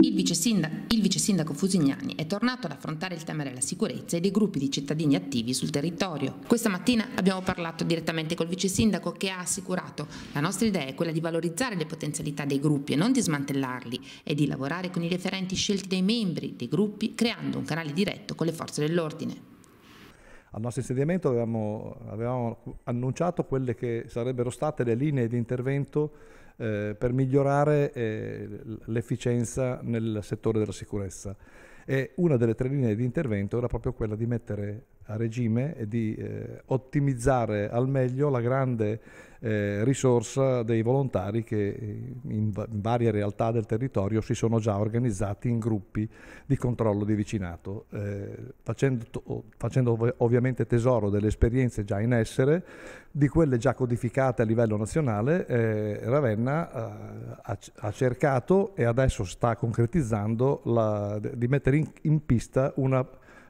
Il vice, sindaco, il vice, sindaco, Fusignani è tornato ad affrontare il tema della sicurezza e dei gruppi di cittadini attivi sul territorio. Questa mattina abbiamo parlato direttamente col vice sindaco che ha assicurato la nostra idea è quella di valorizzare le potenzialità dei gruppi e non di smantellarli e di lavorare con i referenti scelti dai membri dei gruppi creando un canale diretto con le forze dell'ordine. Al nostro insediamento avevamo, avevamo annunciato quelle che sarebbero state le linee di intervento eh, per migliorare eh, l'efficienza nel settore della sicurezza. E una delle tre linee di intervento era proprio quella di mettere a regime e di eh, ottimizzare al meglio la grande eh, risorsa dei volontari che eh, in, in, varie realtà del territorio si sono già organizzati in gruppi di controllo di vicinato, eh, facendo, facendo ov- ovviamente tesoro delle esperienze già in essere, di quelle già codificate a livello nazionale, eh, Ravenna eh, ha, ha, cercato e adesso sta concretizzando la, di mettere in, in pista una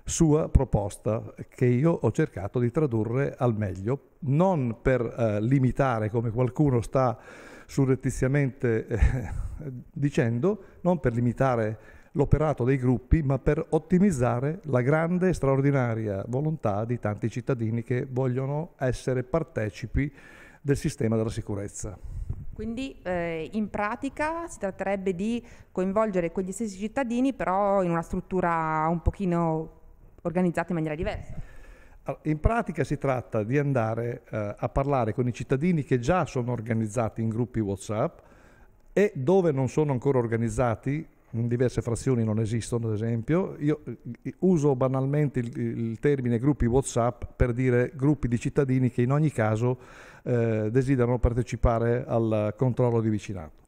sua proposta che io ho cercato di tradurre al meglio, non per eh, limitare come qualcuno sta surrettiziamente eh, dicendo, non per limitare l'operato dei gruppi, ma per ottimizzare la grande e straordinaria volontà di tanti cittadini che vogliono essere partecipi del sistema della sicurezza. Quindi eh, in pratica si tratterebbe di coinvolgere quegli stessi cittadini però in una struttura un pochino organizzate in maniera diversa? In pratica si tratta di andare eh, a parlare con i cittadini che già sono organizzati in gruppi WhatsApp e dove non sono ancora organizzati, in diverse frazioni non esistono ad esempio, io eh, uso banalmente il, il termine gruppi WhatsApp per dire gruppi di cittadini che in ogni caso eh, desiderano partecipare al controllo di vicinato.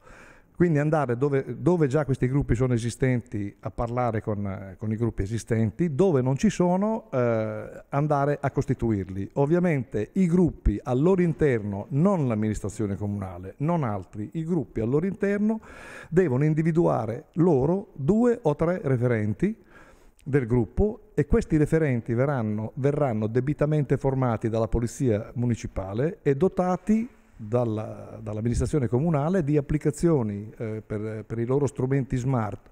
Quindi andare dove, dove, già questi gruppi sono esistenti a parlare con, con i gruppi esistenti, dove non ci sono eh, andare a costituirli. Ovviamente i gruppi al loro interno, non l'amministrazione comunale, non altri, i gruppi al loro interno devono individuare loro due o tre referenti del gruppo e questi referenti verranno, verranno debitamente formati dalla polizia municipale e dotati dalla, dall'amministrazione comunale di applicazioni eh, per, per, i loro strumenti smart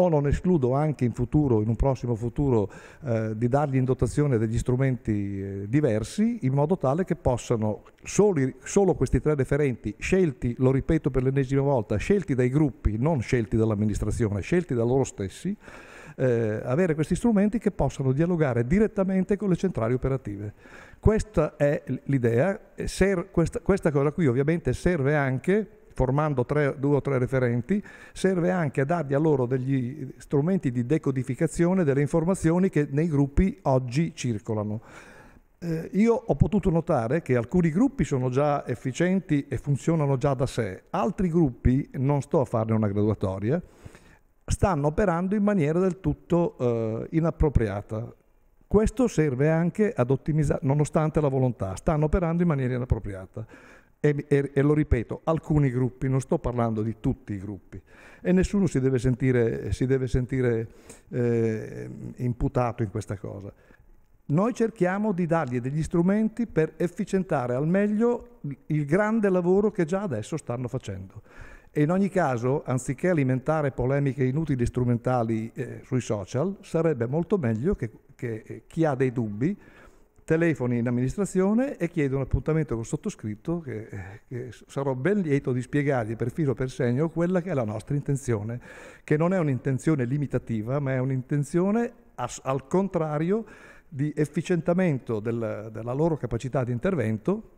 o non escludo anche in futuro, in un prossimo futuro, eh, di dargli in dotazione degli strumenti eh, diversi in modo tale che possano soli, solo questi tre referenti scelti, lo ripeto per l'ennesima volta, scelti dai gruppi, non scelti dall'amministrazione, scelti da loro stessi, eh, avere questi strumenti che possano dialogare direttamente con le centrali operative. Questa è l'idea, Ser, questa, questa cosa qui ovviamente serve anche formando tre, due o tre referenti, serve anche a dargli a loro degli strumenti di decodificazione delle informazioni che nei gruppi oggi circolano. Eh, io ho potuto notare che alcuni gruppi sono già efficienti e funzionano già da sé, altri gruppi, non sto a farne una graduatoria, stanno operando in maniera del tutto eh, inappropriata. Questo serve anche ad ottimizzare, nonostante la volontà, stanno operando in maniera inappropriata. E, e, e, lo ripeto, alcuni gruppi, non sto parlando di tutti i gruppi, e nessuno si deve sentire, si deve sentire eh, imputato in questa cosa. Noi cerchiamo di dargli degli strumenti per efficientare al meglio il grande lavoro che già adesso stanno facendo. E in ogni caso, anziché alimentare polemiche inutili e strumentali eh, sui social, sarebbe molto meglio che, che eh, chi ha dei dubbi telefoni in amministrazione e chieda un appuntamento con il sottoscritto che, eh, che, sarò ben lieto di spiegargli per filo per segno quella che è la nostra intenzione, che non è un'intenzione limitativa, ma è un'intenzione as- al contrario di efficientamento del, della loro capacità di intervento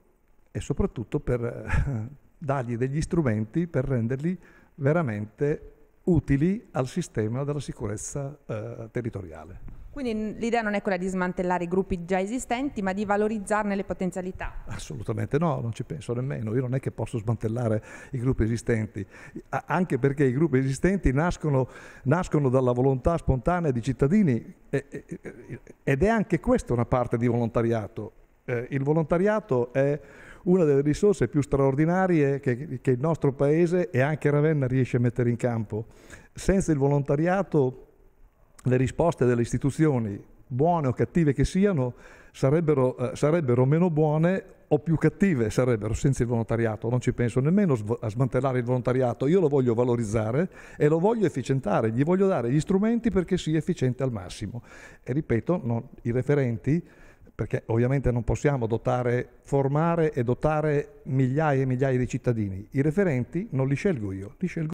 e soprattutto per, eh, dargli degli strumenti per renderli veramente utili al sistema della sicurezza eh, territoriale. Quindi l'idea non è quella di smantellare i gruppi già esistenti, ma di valorizzarne le potenzialità. Assolutamente no, non ci penso nemmeno. Io non è che posso smantellare i gruppi esistenti, anche perché i gruppi esistenti nascono, nascono dalla volontà spontanea di cittadini ed è anche questa una parte di volontariato. Eh, il volontariato è una delle risorse più straordinarie che, che il nostro paese e anche Ravenna riesce a mettere in campo. Senza il volontariato le risposte delle istituzioni, buone o cattive che siano, sarebbero, eh, sarebbero, meno buone o più cattive sarebbero senza il volontariato. Non ci penso nemmeno a smantellare il volontariato, io lo voglio valorizzare e lo voglio efficientare, gli voglio dare gli strumenti perché sia efficiente al massimo. E ripeto, non, i referenti perché ovviamente non possiamo dotare, formare e dotare migliaia e migliaia di cittadini. I referenti non li scelgo io, li scelgo